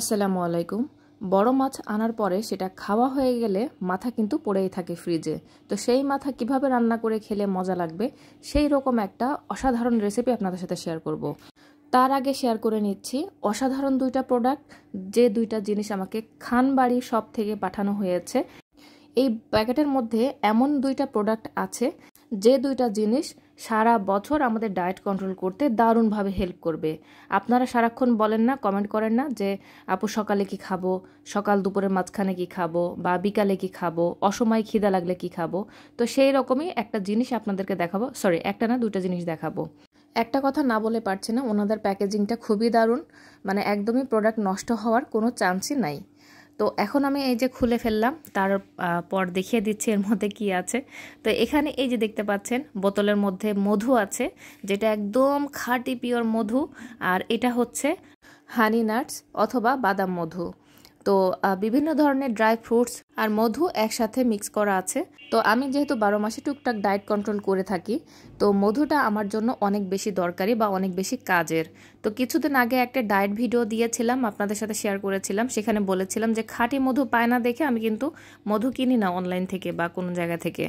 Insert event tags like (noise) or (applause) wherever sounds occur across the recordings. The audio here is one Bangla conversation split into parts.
আসসালামু আলাইকুম বড় মাছ আনার পরে সেটা খাওয়া হয়ে গেলে মাথা কিন্তু পড়েই থাকে ফ্রিজে তো সেই মাথা কিভাবে রান্না করে খেলে মজা লাগবে সেই রকম একটা অসাধারণ রেসিপি আপনাদের সাথে শেয়ার করব। তার আগে শেয়ার করে নিচ্ছি অসাধারণ দুইটা প্রোডাক্ট যে দুইটা জিনিস আমাকে খান বাড়ি সব থেকে পাঠানো হয়েছে এই প্যাকেটের মধ্যে এমন দুইটা প্রোডাক্ট আছে যে দুইটা জিনিস সারা বছর আমাদের ডায়েট কন্ট্রোল করতে দারুণভাবে হেল্প করবে আপনারা সারাক্ষণ বলেন না কমেন্ট করেন না যে আপু সকালে কি খাবো সকাল দুপুরের মাঝখানে কি খাবো বা বিকালে কি খাবো অসময়ে খিদা লাগলে কি খাবো তো সেই রকমই একটা জিনিস আপনাদেরকে দেখাবো সরি একটা না দুটা জিনিস দেখাবো একটা কথা না বলে পারছি না ওনাদের প্যাকেজিংটা খুবই দারুণ মানে একদমই প্রোডাক্ট নষ্ট হওয়ার কোনো চান্সই নাই তো এখন আমি এই যে খুলে ফেললাম তারপর দেখিয়ে দিচ্ছি এর মধ্যে কি আছে তো এখানে এই যে দেখতে পাচ্ছেন বোতলের মধ্যে মধু আছে যেটা একদম খাঁটি পিওর মধু আর এটা হচ্ছে হানি নাটস অথবা বাদাম মধু তো বিভিন্ন ধরনের ড্রাই ফ্রুটস আর মধু একসাথে মিক্স করা আছে তো আমি যেহেতু বারো মাসে টুকটাক ডায়েট কন্ট্রোল করে থাকি তো মধুটা আমার জন্য অনেক বেশি দরকারি বা অনেক বেশি কাজের তো কিছুদিন আগে একটা ডায়েট ভিডিও দিয়েছিলাম আপনাদের সাথে শেয়ার করেছিলাম সেখানে বলেছিলাম যে খাঁটি মধু পায় না দেখে আমি কিন্তু মধু কিনি না অনলাইন থেকে বা কোনো জায়গা থেকে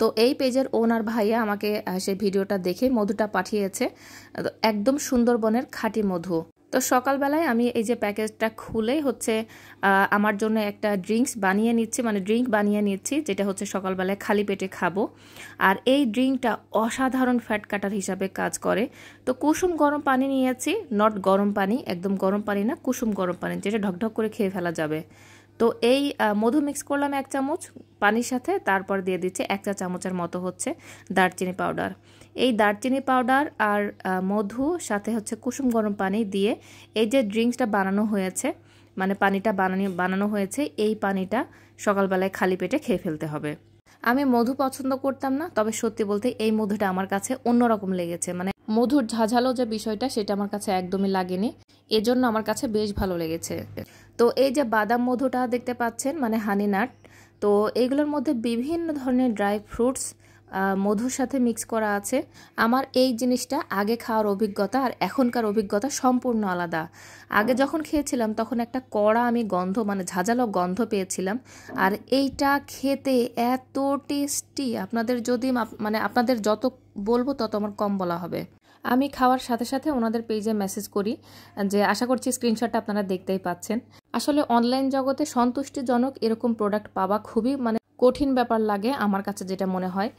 তো এই পেজের ওনার ভাইয়া আমাকে সেই ভিডিওটা দেখে মধুটা পাঠিয়েছে একদম সুন্দরবনের খাঁটি মধু তো সকালবেলায় আমি এই যে প্যাকেজটা খুলেই হচ্ছে আমার জন্য একটা ড্রিঙ্কস বানিয়ে নিচ্ছি মানে ড্রিঙ্ক বানিয়ে নিচ্ছি যেটা হচ্ছে সকালবেলায় খালি পেটে খাবো আর এই ড্রিঙ্কটা অসাধারণ ফ্যাট কাটার হিসাবে কাজ করে তো কুসুম গরম পানি নিয়েছি নট গরম পানি একদম গরম পানি না কুসুম গরম পানি যেটা ঢকঢক করে খেয়ে ফেলা যাবে তো এই মধু মিক্স করলাম এক চামচ পানির সাথে তারপর দিয়ে দিচ্ছি এক চা চামচের মতো হচ্ছে দারচিনি পাউডার এই দারচিনি পাউডার আর মধু সাথে হচ্ছে কুসুম গরম পানি দিয়ে এই যে ড্রিঙ্কসটা বানানো হয়েছে মানে পানিটা বানানি বানানো হয়েছে এই পানিটা সকালবেলায় খালি পেটে খেয়ে ফেলতে হবে আমি মধু পছন্দ করতাম না তবে সত্যি বলতে এই মধুটা আমার কাছে অন্যরকম লেগেছে মানে মধুর ঝাঝালো যে বিষয়টা সেটা আমার কাছে একদমই লাগেনি এজন্য আমার কাছে বেশ ভালো লেগেছে তো এই যে বাদাম মধুটা দেখতে পাচ্ছেন মানে হানিনাট তো এইগুলোর মধ্যে বিভিন্ন ধরনের ড্রাই ফ্রুটস মধুর সাথে মিক্স করা আছে আমার এই জিনিসটা আগে খাওয়ার অভিজ্ঞতা আর এখনকার অভিজ্ঞতা সম্পূর্ণ আলাদা আগে যখন খেয়েছিলাম তখন একটা কড়া আমি গন্ধ মানে ঝাঁঝালো গন্ধ পেয়েছিলাম আর এইটা খেতে এত টেস্টি আপনাদের যদি মানে আপনাদের যত বলবো তত আমার কম বলা হবে আমি খাওয়ার সাথে সাথে ওনাদের পেজে মেসেজ করি যে আশা করছি স্ক্রিনশটটা আপনারা দেখতেই পাচ্ছেন আসলে অনলাইন জগতে সন্তুষ্টিজনক এরকম প্রোডাক্ট পাওয়া খুবই মানে কঠিন ব্যাপার লাগে আমার কাছে যেটা মনে হয়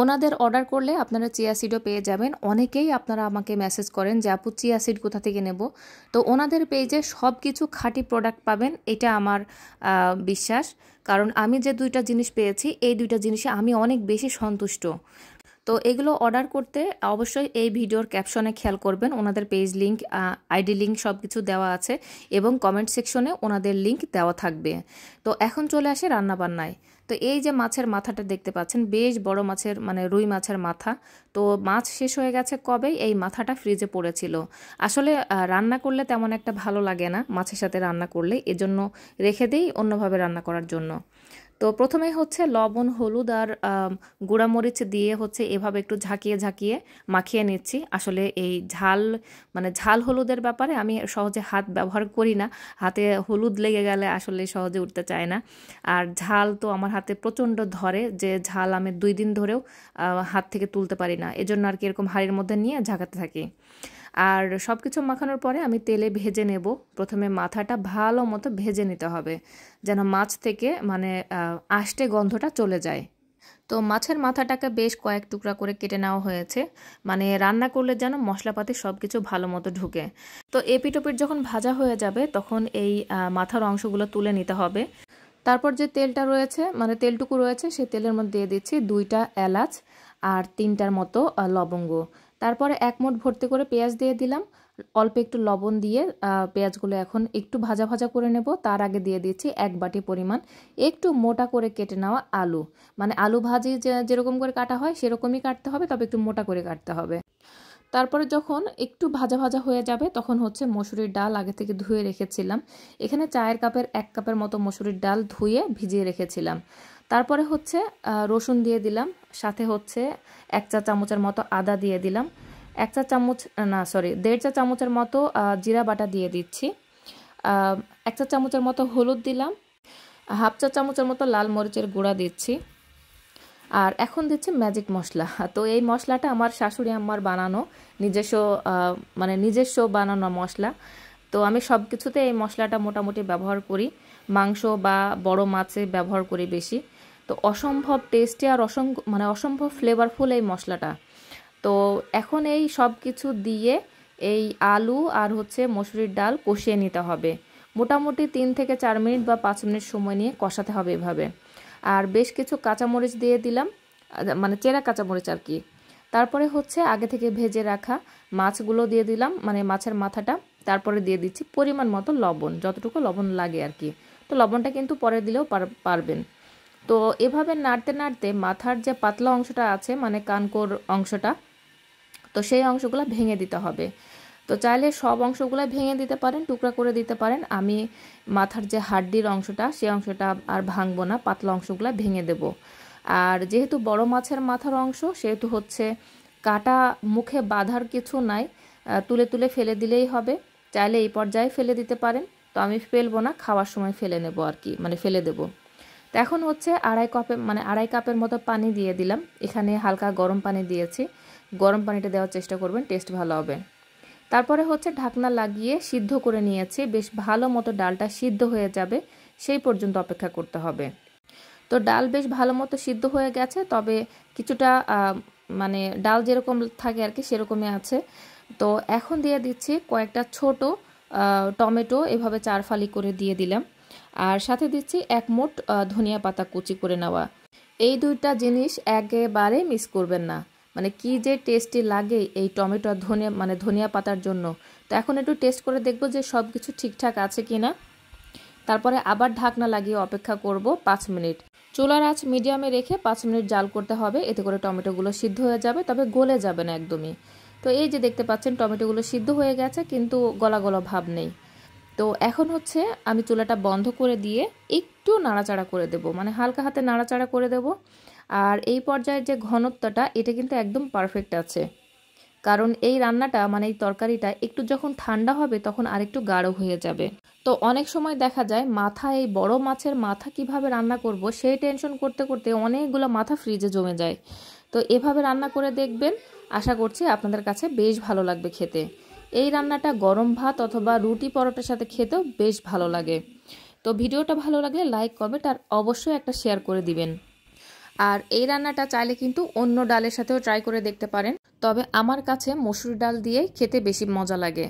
ওনাদের অর্ডার করলে আপনারা চিয়া সিডও পেয়ে যাবেন অনেকেই আপনারা আমাকে মেসেজ করেন যে আপু চিয়া সিড কোথা থেকে নেব তো ওনাদের পেজে সব কিছু খাঁটি প্রোডাক্ট পাবেন এটা আমার বিশ্বাস কারণ আমি যে দুইটা জিনিস পেয়েছি এই দুইটা জিনিসে আমি অনেক বেশি সন্তুষ্ট তো এগুলো অর্ডার করতে অবশ্যই এই ভিডিওর ক্যাপশনে খেয়াল করবেন ওনাদের পেজ লিঙ্ক আইডি লিঙ্ক সব কিছু দেওয়া আছে এবং কমেন্ট সেকশনে ওনাদের লিঙ্ক দেওয়া থাকবে তো এখন চলে আসে রান্নাবান্নায় তো এই যে মাছের মাথাটা দেখতে পাচ্ছেন বেশ বড় মাছের মানে রুই মাছের মাথা তো মাছ শেষ হয়ে গেছে কবে এই মাথাটা ফ্রিজে পড়েছিল আসলে রান্না করলে তেমন একটা ভালো লাগে না মাছের সাথে রান্না করলে এজন্য রেখে দেই অন্যভাবে রান্না করার জন্য তো প্রথমে হচ্ছে লবণ হলুদ আর গুঁড়ামরিচ দিয়ে হচ্ছে এভাবে একটু ঝাঁকিয়ে ঝাঁকিয়ে মাখিয়ে নিচ্ছি আসলে এই ঝাল মানে ঝাল হলুদের ব্যাপারে আমি সহজে হাত ব্যবহার করি না হাতে হলুদ লেগে গেলে আসলে সহজে উঠতে চায় না আর ঝাল তো আমার হাতে প্রচণ্ড ধরে যে ঝাল আমি দুই দিন ধরেও হাত থেকে তুলতে পারি না এজন্য আর কি এরকম হাড়ির মধ্যে নিয়ে ঝাঁকাতে থাকি আর সব কিছু মাখানোর পরে আমি তেলে ভেজে নেব প্রথমে মাথাটা ভালো মতো ভেজে নিতে হবে যেন মাছ থেকে মানে আষ্টে গন্ধটা চলে যায় তো মাছের মাথাটাকে বেশ কয়েক টুকরা করে কেটে নেওয়া হয়েছে মানে রান্না করলে যেন মশলাপাতি সব কিছু ভালো মতো ঢুকে তো এপিটোপিট যখন ভাজা হয়ে যাবে তখন এই মাথার অংশগুলো তুলে নিতে হবে তারপর যে তেলটা রয়েছে মানে তেলটুকু রয়েছে সেই তেলের মধ্যে দিয়ে দিচ্ছি দুইটা এলাচ আর তিনটার মতো লবঙ্গ তারপরে এক মোট ভর্তি করে পেঁয়াজ দিয়ে দিলাম অল্প একটু লবণ দিয়ে পেঁয়াজগুলো এখন একটু ভাজা ভাজা করে নেব তার আগে দিয়ে দিচ্ছি এক বাটি পরিমাণ একটু মোটা করে কেটে নেওয়া আলু মানে আলু ভাজি যেরকম করে কাটা হয় সেরকমই কাটতে হবে তবে একটু মোটা করে কাটতে হবে তারপরে যখন একটু ভাজা ভাজা হয়ে যাবে তখন হচ্ছে মসুরির ডাল আগে থেকে ধুয়ে রেখেছিলাম এখানে চায়ের কাপের এক কাপের মতো মসুরির ডাল ধুয়ে ভিজিয়ে রেখেছিলাম তারপরে হচ্ছে রসুন দিয়ে দিলাম সাথে হচ্ছে এক চা চামচের মতো আদা দিয়ে দিলাম এক চা চামচ না সরি দেড় চা চামচের মতো জিরা বাটা দিয়ে দিচ্ছি এক চা চামচের মতো হলুদ দিলাম হাফ চা চামচের মতো লাল মরিচের গুঁড়া দিচ্ছি আর এখন দিচ্ছে ম্যাজিক মশলা (laughs) তো এই মশলাটা আমার শাশুড়ি আম্মার বানানো নিজস্ব মানে নিজস্ব বানানো মশলা তো আমি সব কিছুতে এই মশলাটা মোটামুটি ব্যবহার করি মাংস বা বড় মাছে ব্যবহার করি বেশি তো অসম্ভব টেস্টি আর অসম মানে অসম্ভব ফ্লেভারফুল এই মশলাটা তো এখন এই সব কিছু দিয়ে এই আলু আর হচ্ছে মসুরির ডাল কষিয়ে নিতে হবে মোটামুটি তিন থেকে চার মিনিট বা পাঁচ মিনিট সময় নিয়ে কষাতে হবে এভাবে আর বেশ কিছু কাঁচামরিচ দিয়ে দিলাম মানে চেরা কাঁচামরিচ আর কি তারপরে হচ্ছে আগে থেকে ভেজে রাখা মাছগুলো দিয়ে দিলাম মানে মাছের মাথাটা তারপরে দিয়ে দিচ্ছি পরিমাণ মতো লবণ যতটুকু লবণ লাগে আর কি তো লবণটা কিন্তু পরে দিলেও পারবেন তো এভাবে নাড়তে নাড়তে মাথার যে পাতলা অংশটা আছে মানে কানকোর অংশটা তো সেই অংশগুলো ভেঙে দিতে হবে তো চাইলে সব অংশগুলো ভেঙে দিতে পারেন টুকরা করে দিতে পারেন আমি মাথার যে হাড্ডির অংশটা সেই অংশটা আর ভাঙবো না পাতলা অংশগুলো ভেঙে দেব আর যেহেতু বড় মাছের মাথার অংশ সেহেতু হচ্ছে কাটা মুখে বাঁধার কিছু নাই তুলে তুলে ফেলে দিলেই হবে চাইলে এই পর্যায়ে ফেলে দিতে পারেন তো আমি ফেলবো না খাওয়ার সময় ফেলে নেব আর কি মানে ফেলে দেবো তো এখন হচ্ছে আড়াই কাপে মানে আড়াই কাপের মতো পানি দিয়ে দিলাম এখানে হালকা গরম পানি দিয়েছি গরম পানিটা দেওয়ার চেষ্টা করবেন টেস্ট ভালো হবে তারপরে হচ্ছে ঢাকনা লাগিয়ে সিদ্ধ করে নিয়েছি বেশ ভালো মতো ডালটা সিদ্ধ হয়ে যাবে সেই পর্যন্ত অপেক্ষা করতে হবে তো ডাল বেশ ভালো মতো সিদ্ধ হয়ে গেছে তবে কিছুটা মানে ডাল যেরকম থাকে আর কি সেরকমই আছে তো এখন দিয়ে দিচ্ছি কয়েকটা ছোট টমেটো এভাবে চার ফালি করে দিয়ে দিলাম আর সাথে দিচ্ছি এক মোট ধনিয়া পাতা কুচি করে নেওয়া এই দুইটা জিনিস একেবারে মিস করবেন না মানে কি যে টেস্টি লাগে এই টমেটো ধনিয়া মানে ধনিয়া পাতার জন্য তো এখন একটু টেস্ট করে দেখব যে সব কিছু ঠিকঠাক আছে কি না তারপরে আবার ঢাকনা লাগিয়ে অপেক্ষা করব পাঁচ মিনিট চুলার আঁচ মিডিয়ামে রেখে পাঁচ মিনিট জাল করতে হবে এতে করে টমেটোগুলো সিদ্ধ হয়ে যাবে তবে গলে যাবে না একদমই তো এই যে দেখতে পাচ্ছেন টমেটোগুলো সিদ্ধ হয়ে গেছে কিন্তু গলা গলা ভাব নেই তো এখন হচ্ছে আমি চুলাটা বন্ধ করে দিয়ে একটু নাড়াচাড়া করে দেব মানে হালকা হাতে নাড়াচাড়া করে দেব আর এই পর্যায়ের যে ঘনত্বটা এটা কিন্তু একদম পারফেক্ট আছে কারণ এই রান্নাটা মানে এই তরকারিটা একটু যখন ঠান্ডা হবে তখন আরেকটু গাঢ় হয়ে যাবে তো অনেক সময় দেখা যায় মাথা এই বড় মাছের মাথা কিভাবে রান্না করব সেই টেনশন করতে করতে অনেকগুলো মাথা ফ্রিজে জমে যায় তো এভাবে রান্না করে দেখবেন আশা করছি আপনাদের কাছে বেশ ভালো লাগবে খেতে এই রান্নাটা গরম ভাত অথবা রুটি পরোটার সাথে খেতেও বেশ ভালো লাগে তো ভিডিওটা ভালো লাগলে লাইক কমেন্ট আর অবশ্যই একটা শেয়ার করে দিবেন আর এই রান্নাটা চাইলে কিন্তু অন্য ডালের সাথেও ট্রাই করে দেখতে পারেন তবে আমার কাছে মসুর ডাল দিয়ে খেতে বেশি মজা লাগে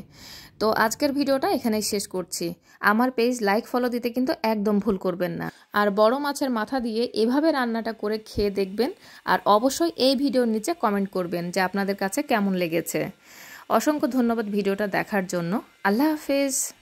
তো আজকের ভিডিওটা এখানেই শেষ করছি আমার পেজ লাইক ফলো দিতে কিন্তু একদম ভুল করবেন না আর বড় মাছের মাথা দিয়ে এভাবে রান্নাটা করে খেয়ে দেখবেন আর অবশ্যই এই ভিডিওর নিচে কমেন্ট করবেন যে আপনাদের কাছে কেমন লেগেছে অসংখ্য ধন্যবাদ ভিডিওটা দেখার জন্য আল্লাহ হাফেজ